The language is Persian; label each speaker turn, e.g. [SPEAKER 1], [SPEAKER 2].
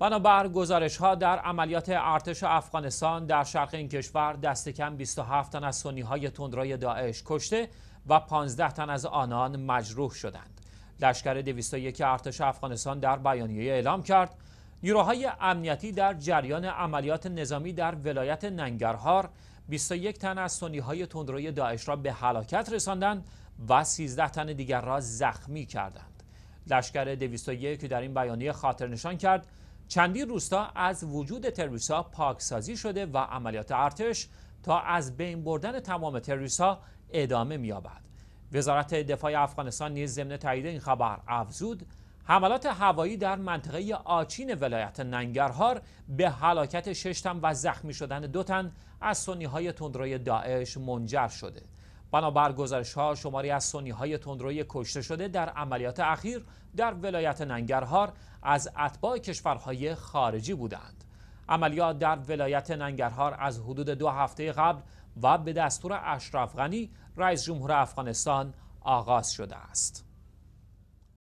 [SPEAKER 1] بنابر گزارش ها در عملیات ارتش افغانستان در شرق این کشور دست کم 27 تن از سنی های تندروی داعش کشته و 15 تن از آنان مجروح شدند. لشکر 201 ارتش افغانستان در بیانیه اعلام کرد نیروهای امنیتی در جریان عملیات نظامی در ولایت ننگرهار 21 تن از سنی های تندروی داعش را به هلاکت رساندند و 13 تن دیگر را زخمی کردند. لشکر 201 در این بیانیه خاطر نشان کرد چندین روستا از وجود پاک پاکسازی شده و عملیات ارتش تا از بین بردن تمام تروریسا ادامه می‌یابد. وزارت دفاع افغانستان نیز ضمن تایید این خبر افزود حملات هوایی در منطقه آچین ولایت ننگرهار به هلاکت شش تن و زخمی شدن دو تن از سنی های تندروی داعش منجر شده بنابر گزارش ها شماری از سنی های تندروی کشته شده در عملیات اخیر در ولایت ننگرهار از اتباع کشورهای خارجی بودند عملیات در ولایت ننگرهار از حدود دو هفته قبل و به دستور اشرف غنی رئیس جمهور افغانستان آغاز شده است